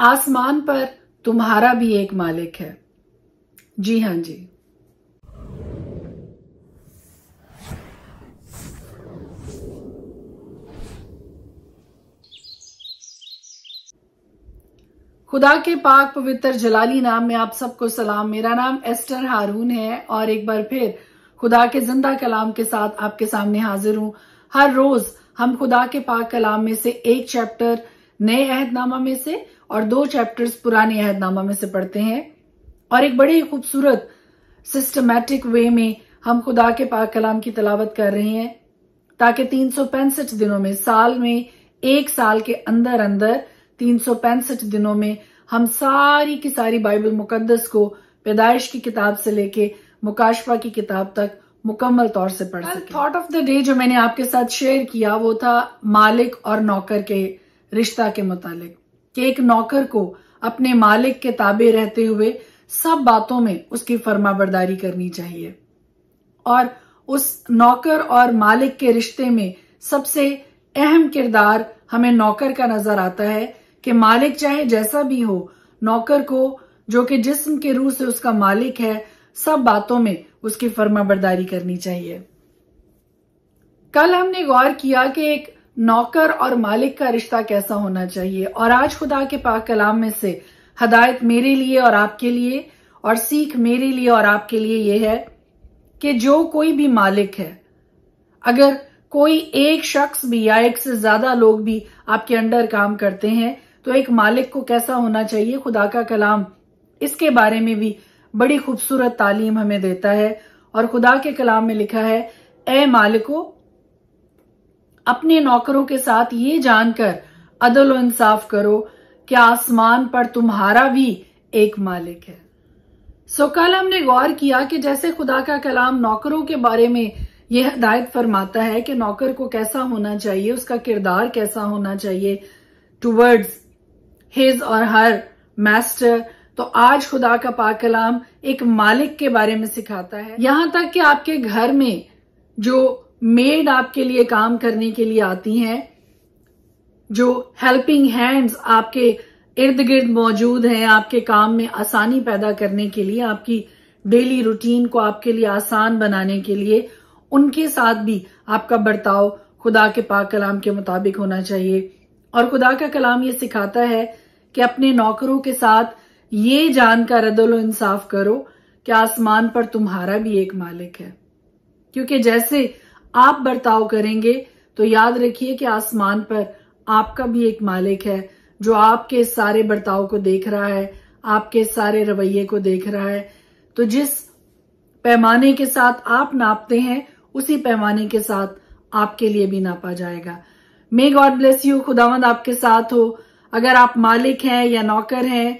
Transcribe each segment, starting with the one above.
आसमान पर तुम्हारा भी एक मालिक है जी हाँ जी खुदा के पाक पवित्र जलाली नाम में आप सबको सलाम मेरा नाम एस्टर हारून है और एक बार फिर खुदा के जिंदा कलाम के साथ आपके सामने हाजिर हूं हर रोज हम खुदा के पाक कलाम में से एक चैप्टर नए अहदनामा में से और दो चैप्टर्स पुराने अहदनामा में से पढ़ते हैं और एक बड़े ही खूबसूरत सिस्टमेटिक वे में हम खुदा के पाक कलाम की तलावत कर रहे हैं ताकि तीन दिनों में साल में एक साल के अंदर अंदर तीन दिनों में हम सारी की सारी बाइबल मुकदस को पैदाइश की किताब से लेके मुकाशफा की किताब तक मुकम्मल तौर से पढ़ सके थॉट ऑफ द डे जो मैंने आपके साथ शेयर किया वो था मालिक और नौकर के रिश्ता के मुतालिक कि एक नौकर को अपने मालिक के ताबे रहते हुए सब बातों में उसकी फर्माबरदारी करनी चाहिए और उस नौकर और मालिक के रिश्ते में सबसे अहम किरदार हमें नौकर का नजर आता है कि मालिक चाहे जैसा भी हो नौकर को जो कि जिस्म के रूह से उसका मालिक है सब बातों में उसकी फर्माबरदारी करनी चाहिए कल हमने गौर किया कि एक नौकर और मालिक का रिश्ता कैसा होना चाहिए और आज खुदा के पाक कलाम में से हदायत मेरे लिए और आपके लिए और सीख मेरे लिए और आपके लिए यह है कि जो कोई भी मालिक है अगर कोई एक शख्स भी या एक से ज्यादा लोग भी आपके अंडर काम करते हैं तो एक मालिक को कैसा होना चाहिए खुदा का कलाम इसके बारे में भी बड़ी खूबसूरत तालीम हमें देता है और खुदा के कलाम में लिखा है ए मालिको अपने नौकरों के साथ ये जानकर अदल इंसाफ करो कि आसमान पर तुम्हारा भी एक मालिक है सो कल हमने गौर किया कि जैसे खुदा का कलाम नौकरों के बारे में यह हदायत फरमाता है कि नौकर को कैसा होना चाहिए उसका किरदार कैसा होना चाहिए टूवर्ड्स हिज और हर मास्टर तो आज खुदा का पा कलाम एक मालिक के बारे में सिखाता है यहां तक कि आपके घर में जो मेड आपके लिए काम करने के लिए आती हैं जो हेल्पिंग हैंड्स आपके इर्द गिर्द मौजूद हैं आपके काम में आसानी पैदा करने के लिए आपकी डेली रूटीन को आपके लिए आसान बनाने के लिए उनके साथ भी आपका बर्ताव खुदा के पाक कलाम के मुताबिक होना चाहिए और खुदा का कलाम ये सिखाता है कि अपने नौकरों के साथ ये जानकर अदल इंसाफ करो कि आसमान पर तुम्हारा भी एक मालिक है क्योंकि जैसे आप बर्ताव करेंगे तो याद रखिए कि आसमान पर आपका भी एक मालिक है जो आपके सारे बर्ताव को देख रहा है आपके सारे रवैये को देख रहा है तो जिस पैमाने के साथ आप नापते हैं उसी पैमाने के साथ आपके लिए भी नापा जाएगा मे गॉड ब्लेस यू खुदावंद आपके साथ हो अगर आप मालिक हैं या नौकर हैं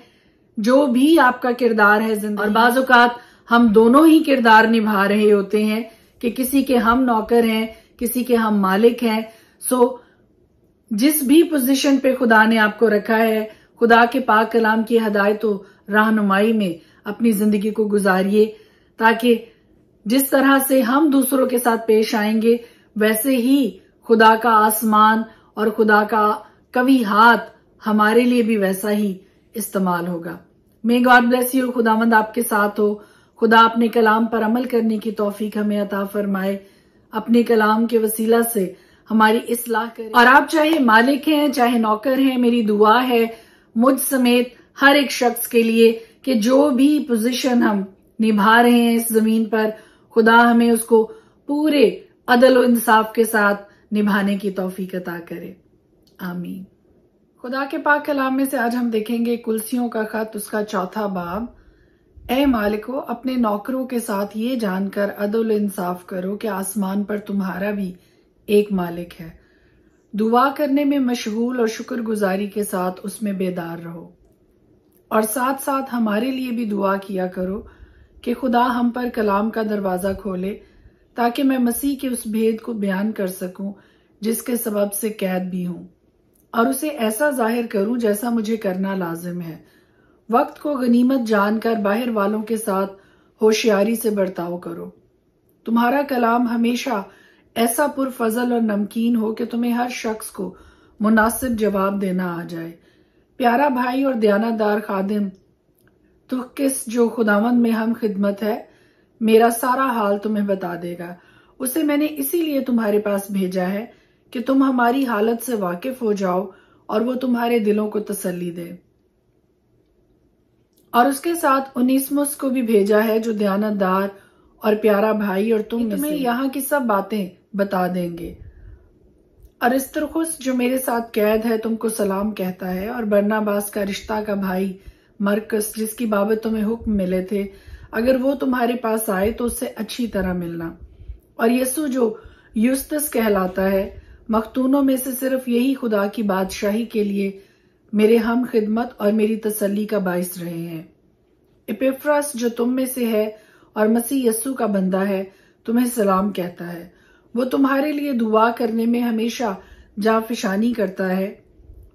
जो भी आपका किरदार है जिंदगी और बाजुकात हम दोनों ही किरदार निभा रहे होते हैं कि किसी के हम नौकर हैं किसी के हम मालिक हैं सो जिस भी पोजीशन पे खुदा ने आपको रखा है खुदा के पाक कलाम की हदायत रहनुमाई में अपनी जिंदगी को गुजारिए ताकि जिस तरह से हम दूसरों के साथ पेश आएंगे वैसे ही खुदा का आसमान और खुदा का कवि हाथ हमारे लिए भी वैसा ही इस्तेमाल होगा मे गॉड ब्लेस यू खुदामंद आपके साथ हो खुदा अपने कलाम पर अमल करने की तोफीक हमें अता फरमाए अपने कलाम के वसीला से हमारी इसलाह करें और आप चाहे मालिक हैं चाहे नौकर हैं मेरी दुआ है मुझ समेत हर एक शख्स के लिए कि जो भी पोजीशन हम निभा रहे हैं इस जमीन पर खुदा हमें उसको पूरे अदल इंसाफ के साथ निभाने की तोफीक अता करे आमीन खुदा के पाक कलाम में से आज हम देखेंगे कुलसियों का खत उसका चौथा बाब ए मालिको अपने नौकरों के साथ ये जानकर अदल इंसाफ करो कि आसमान पर तुम्हारा भी एक मालिक है दुआ करने में मशगूल और शुक्रगुजारी के साथ उसमें बेदार रहो और साथ साथ हमारे लिए भी दुआ किया करो कि खुदा हम पर कलाम का दरवाजा खोले ताकि मैं मसीह के उस भेद को बयान कर सकूं जिसके सबब से कैद भी हूं और उसे ऐसा जाहिर करूं जैसा मुझे करना लाजिम है वक्त को गनीमत जानकर बाहर वालों के साथ होशियारी से बर्ताव करो तुम्हारा कलाम हमेशा ऐसा पुरफजल और नमकीन हो कि तुम्हें हर शख्स को मुनासिब जवाब देना आ जाए प्यारा भाई और दयानादार खादिम तो किस जो खुदावंद में हम खिदमत है मेरा सारा हाल तुम्हें बता देगा उसे मैंने इसीलिए तुम्हारे पास भेजा है कि तुम हमारी हालत से वाकिफ हो जाओ और वो तुम्हारे दिलों को तसल्ली दे और उसके साथ उनिसमस को भी भेजा है जो ध्यानदार और प्यारा भाई और तुम तुम्हें यहाँ की सब बातें बता देंगे अरिस्तरखुस जो मेरे साथ कैद है तुमको सलाम कहता है और बर्नाबास का रिश्ता का भाई मरकस जिसकी बाबत तुम्हें हुक्म मिले थे अगर वो तुम्हारे पास आए तो उससे अच्छी तरह मिलना और यसु जो युस्तस कहलाता है मखतूनों में से सिर्फ यही खुदा की बादशाही के लिए मेरे हम खिदमत और मेरी तसल्ली का बायस रहे हैं इपेफ्रास जो तुम में से है और मसीह यस्सु का बंदा है तुम्हें सलाम कहता है वो तुम्हारे लिए दुआ करने में हमेशा जाफिशानी करता है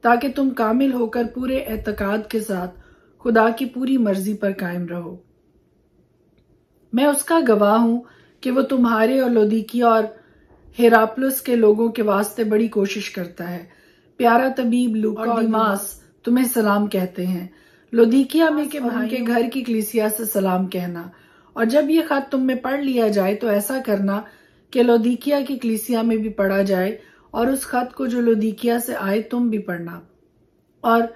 ताकि तुम कामिल होकर पूरे एतकाद के साथ खुदा की पूरी मर्जी पर कायम रहो मैं उसका गवाह हूं कि वो तुम्हारे और लोदीकी और हेरापलस के लोगों के वास्ते बड़ी कोशिश करता है प्यारा तबीब लुकास तुम्हें सलाम कहते हैं लोदिकिया में के के घर की कलिसिया से सलाम कहना और जब ये खत तुम में पढ़ लिया जाए तो ऐसा करना कि लोदिकिया की कलिसिया में भी पढ़ा जाए और उस खत को जो लोदिकिया से आए तुम भी पढ़ना और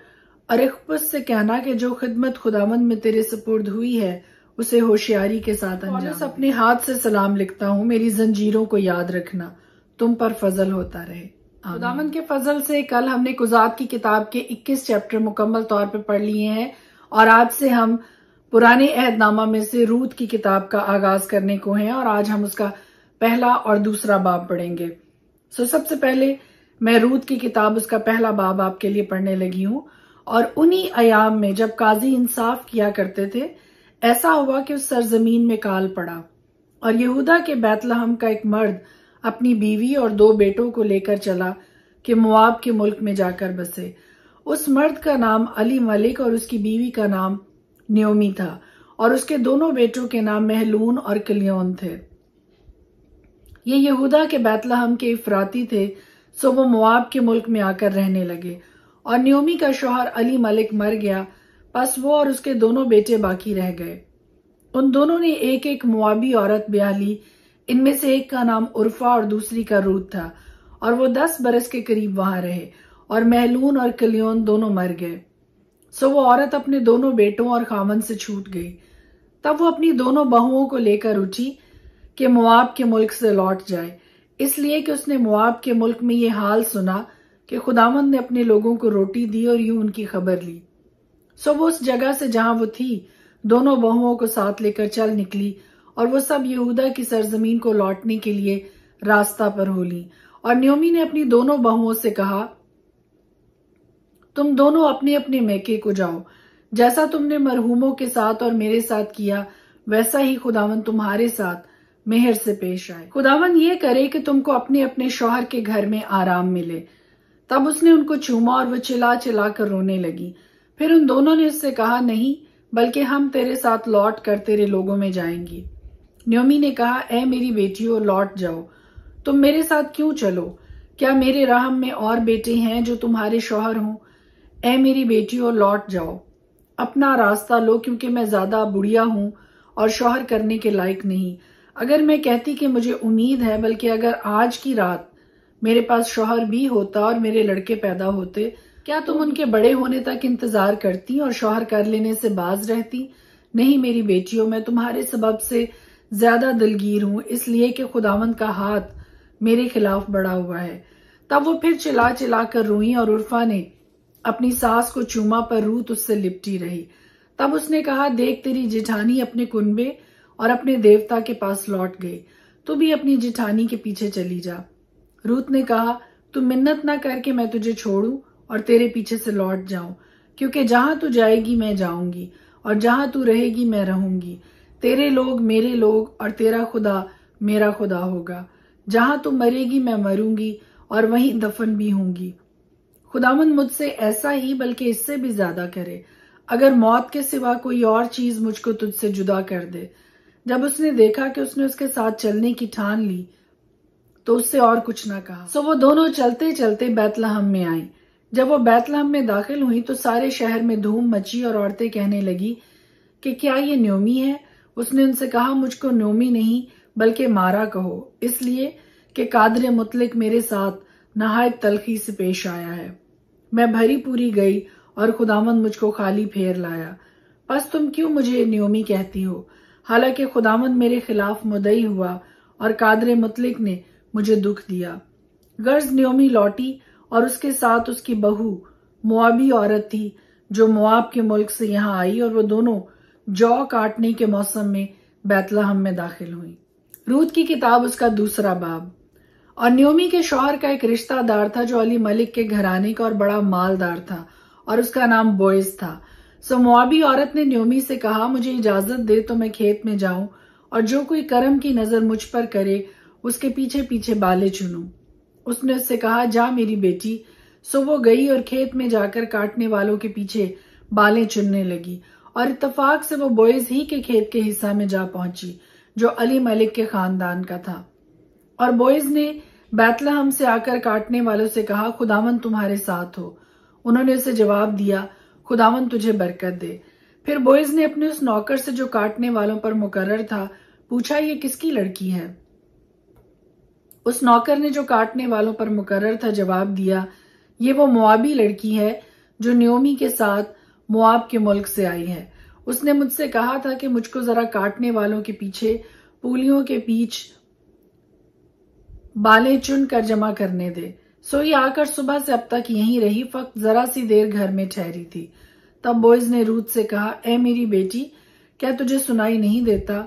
अरेखपस से कहना कि जो खिदमत खुदामंद में तेरे सपुर्द हुई है उसे होशियारी के साथ अंजाम अपने हाथ से सलाम लिखता हूँ मेरी जंजीरों को याद रखना तुम पर फजल होता रहे खुदामन के फजल से कल हमने कुजात की किताब के 21 चैप्टर मुकम्मल तौर पर पढ़ लिए हैं और आज से हम पुराने अहदनामा में से रूत की किताब का आगाज करने को हैं और आज हम उसका पहला और दूसरा बाब पढ़ेंगे सो सबसे पहले मैं रूत की किताब उसका पहला बाब आपके लिए पढ़ने लगी हूं और उन्हीं अयाम में जब काजी इंसाफ किया करते थे ऐसा हुआ कि उस सरजमीन में काल पड़ा और यहूदा के बैतलहम का एक मर्द अपनी बीवी और दो बेटों को लेकर चला कि मुआब के मुल्क में जाकर बसे उस मर्द का नाम अली मलिक और उसकी बीवी का नाम न्योमी था और उसके दोनों बेटों के नाम महलून और कलियोन थे ये यहूदा के बैतलाहम के इफराती थे सो वो मुआब के मुल्क में आकर रहने लगे और न्योमी का शोहर अली मलिक मर गया बस वो और उसके दोनों बेटे बाकी रह गए उन दोनों ने एक एक मुआबी औरत ब्याह ली इनमें से एक का नाम उर्फा और दूसरी का रूद था और वो दस बरस के करीब वहां रहे और महलून और कलियोन दोनों मर गए सो वो औरत अपने दोनों बेटों और खामन से छूट गई तब वो अपनी दोनों बहुओं को लेकर उठी कि मुआब के मुल्क से लौट जाए इसलिए कि उसने मुआब के मुल्क में ये हाल सुना कि खुदामंद ने अपने लोगों को रोटी दी और यूं उनकी खबर ली सो वो उस जगह से जहां वो थी दोनों बहुओं को साथ लेकर चल निकली और वो सब यहूदा की सरजमीन को लौटने के लिए रास्ता पर हो ली और न्योमी ने अपनी दोनों बहुओं से कहा तुम दोनों अपने अपने मैके को जाओ जैसा तुमने मरहूमों के साथ और मेरे साथ किया वैसा ही खुदावन तुम्हारे साथ मेहर से पेश आए खुदावन ये करे कि तुमको अपने अपने शोहर के घर में आराम मिले तब उसने उनको चूमा और वो चिल्ला चिल्ला कर रोने लगी फिर उन दोनों ने उससे कहा नहीं बल्कि हम तेरे साथ लौट कर तेरे लोगों में जाएंगी न्योमी ने कहा ए मेरी बेटियों लौट जाओ तुम मेरे साथ क्यों चलो क्या मेरे राहम में और बेटे हैं जो तुम्हारे शोहर हूं ए मेरी बेटियों लौट जाओ अपना रास्ता लो क्योंकि मैं ज्यादा बुढ़िया हूं और शोहर करने के लायक नहीं अगर मैं कहती कि मुझे उम्मीद है बल्कि अगर आज की रात मेरे पास शोहर भी होता और मेरे लड़के पैदा होते क्या तुम उनके बड़े होने तक इंतजार करती और शोहर कर लेने से बाज रहती नहीं मेरी बेटियों मैं तुम्हारे सबब से ज्यादा दिलगीर हूं इसलिए कि खुदावंद का हाथ मेरे खिलाफ बढ़ा हुआ है तब वो फिर चिल्ला चिल्ला कर रोई और उर्फा ने अपनी सास को चूमा पर रूत उससे लिपटी रही तब उसने कहा देख तेरी जिठानी अपने कुनबे और अपने देवता के पास लौट गई तू भी अपनी जिठानी के पीछे चली जा रूत ने कहा तू मिन्नत ना करके मैं तुझे छोड़ू और तेरे पीछे से लौट जाऊं क्योंकि जहां तू जाएगी मैं जाऊंगी और जहां तू रहेगी मैं रहूंगी तेरे लोग मेरे लोग और तेरा खुदा मेरा खुदा होगा जहां तू मरेगी मैं मरूंगी और वहीं दफन भी होंगी खुदावन मुझसे ऐसा ही बल्कि इससे भी ज्यादा करे अगर मौत के सिवा कोई और चीज मुझको तुझसे जुदा कर दे जब उसने देखा कि उसने उसके साथ चलने की ठान ली तो उससे और कुछ ना कहा सो वो दोनों चलते चलते बैतलहम में आई जब वो बैतलहम में दाखिल हुई तो सारे शहर में धूम मची और औरतें कहने लगी कि क्या ये न्योमी है उसने उनसे कहा मुझको नोमी नहीं बल्कि मारा कहो इसलिए कि कादर मुतलिक मेरे साथ नहाय तलखी से पेश आया है मैं भरी पूरी गई और खुदावन मुझको खाली फेर लाया बस तुम क्यों मुझे नियोमी कहती हो हालांकि खुदावन मेरे खिलाफ मुदई हुआ और कादर मुतलिक ने मुझे दुख दिया गर्ज नियोमी लौटी और उसके साथ उसकी बहू मुआबी औरत थी जो मुआब के मुल्क से यहाँ आई और वो दोनों जौ काटने के मौसम में बैतलहम में दाखिल हुई रूत की किताब उसका दूसरा बाब और न्योमी के शौहर का एक रिश्तादार था जो अली मलिक के घराने का और बड़ा मालदार था और उसका नाम बोइस था सो मुआबी औरत ने न्योमी से कहा मुझे इजाजत दे तो मैं खेत में जाऊं और जो कोई करम की नजर मुझ पर करे उसके पीछे पीछे बाले चुनू उसने उससे कहा जा मेरी बेटी सो वो गई और खेत में जाकर काटने वालों के पीछे बाले चुनने लगी और इतफाक से वो बॉयज ही के खेत के हिस्सा में जा पहुंची जो अली मलिक के खानदान का था और बॉयज ने हम से आकर काटने वालों से कहा खुदावन तुम्हारे साथ हो उन्होंने उसे जवाब दिया खुदावन तुझे बरकत दे फिर बॉयज ने अपने उस नौकर से जो काटने वालों पर मुकर्र था पूछा ये किसकी लड़की है उस नौकर ने जो काटने वालों पर मुकर्र था जवाब दिया ये वो मुआबी लड़की है जो न्योमी के साथ मुआब के मुल्क से आई है उसने मुझसे कहा था कि मुझको जरा काटने वालों के पीछे पुलियों के बीच बाले चुन कर जमा करने दे सोई आकर सुबह से अब तक यहीं रही फक्त जरा सी देर घर में ठहरी थी तब बॉयज ने रूद से कहा ए मेरी बेटी क्या तुझे सुनाई नहीं देता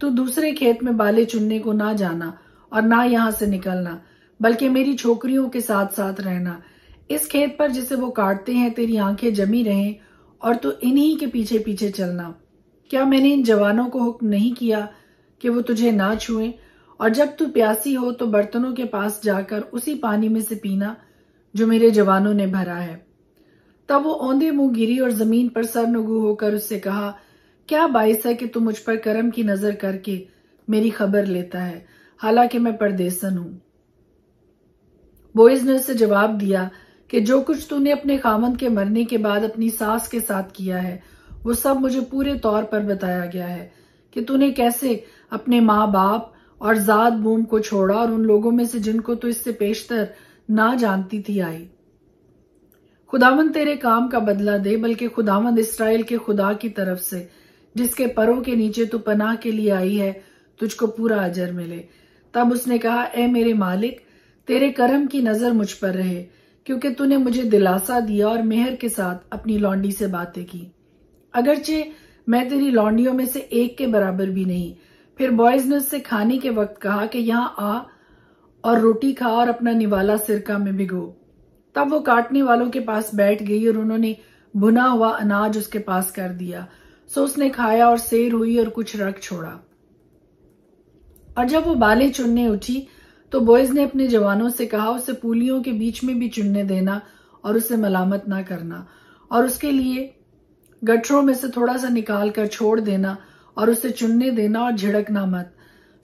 तू दूसरे खेत में बाले चुनने को ना जाना और ना यहाँ से निकलना बल्कि मेरी छोकरियों के साथ साथ रहना इस खेत पर जिसे वो काटते हैं तेरी आंखें जमी रहें और तू तो इन्हीं के पीछे पीछे चलना क्या मैंने इन जवानों को हुक्म नहीं किया कि वो तुझे ना छुए और जब तू प्यासी हो तो बर्तनों के पास जाकर उसी पानी में से पीना जो मेरे जवानों ने भरा है तब वो औंधे मुंह गिरी और जमीन पर सर नगू होकर उससे कहा क्या बायस है कि तू मुझ पर करम की नजर करके मेरी खबर लेता है हालांकि मैं परदेसन हूं बोइज ने उससे जवाब दिया कि जो कुछ तूने अपने खामन के मरने के बाद अपनी सास के साथ किया है वो सब मुझे पूरे तौर पर बताया गया है कि तूने कैसे अपने माँ बाप और जात बूम को छोड़ा और उन लोगों में से जिनको तो इससे पेशतर ना जानती थी आई खुदावंद तेरे काम का बदला दे बल्कि खुदावंद इसराइल के खुदा की तरफ से जिसके परों के नीचे तू पनाह के लिए आई है तुझको पूरा अजर मिले तब उसने कहा ए मेरे मालिक तेरे कर्म की नजर मुझ पर रहे क्योंकि तूने मुझे दिलासा दिया और मेहर के साथ अपनी लॉन्डी से बातें की अगरचे मैं तेरी लॉन्डियों में से एक के बराबर भी नहीं फिर बॉयज ने उससे खाने के वक्त कहा कि यहाँ आ और रोटी खा और अपना निवाला सिरका में भिगो तब वो काटने वालों के पास बैठ गई और उन्होंने भुना हुआ अनाज उसके पास कर दिया सो उसने खाया और सेर हुई और कुछ रख छोड़ा और जब वो बालें चुनने उठी तो बॉयज ने अपने जवानों से कहा उसे पुलियों के बीच में भी चुनने देना और उसे मलामत ना करना और उसके लिए गठरों में से थोड़ा सा निकाल कर छोड़ देना और उसे चुनने देना और झिड़कना मत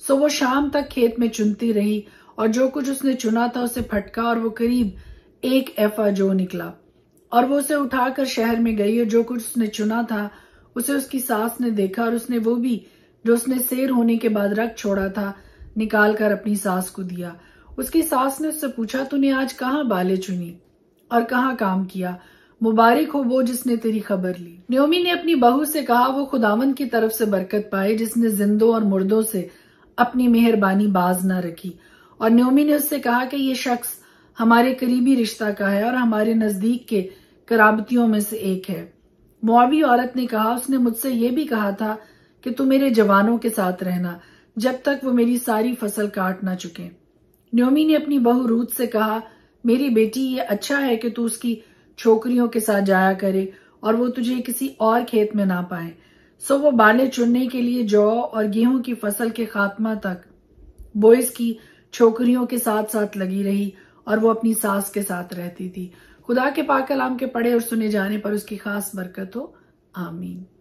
सो वो शाम तक खेत में चुनती रही और जो कुछ उसने चुना था उसे फटका और वो करीब एक एफा जो निकला और वो उसे उठाकर शहर में गई और जो कुछ उसने चुना था उसे उसकी सास ने देखा और उसने वो भी जो उसने शेर होने के बाद रख छोड़ा था निकाल कर अपनी सास को दिया उसकी सास ने उससे पूछा तूने आज कहाँ बाले चुनी और कहाँ काम किया मुबारक हो वो जिसने तेरी खबर ली न्योमी ने अपनी बहू से कहा वो खुदावन की तरफ से बरकत पाए जिसने जिंदों और मुर्दों से अपनी मेहरबानी बाज न रखी और न्योमी ने उससे कहा कि ये शख्स हमारे करीबी रिश्ता का है और हमारे नजदीक के कराबतियों में से एक है मुआवी औरत ने कहा उसने मुझसे ये भी कहा था कि तू मेरे जवानों के साथ रहना जब तक वो मेरी सारी फसल काट ना चुके न्योमी ने अपनी बहु रूत से कहा मेरी बेटी ये अच्छा है कि तू उसकी छोकरियों के साथ जाया करे और वो तुझे किसी और खेत में ना पाए सो वो बाले चुनने के लिए जौ और गेहूं की फसल के खात्मा तक बोइस की छोकरियों के साथ साथ लगी रही और वो अपनी सास के साथ रहती थी खुदा के पाकलाम के पढ़े और सुने जाने पर उसकी खास बरकत हो आमीन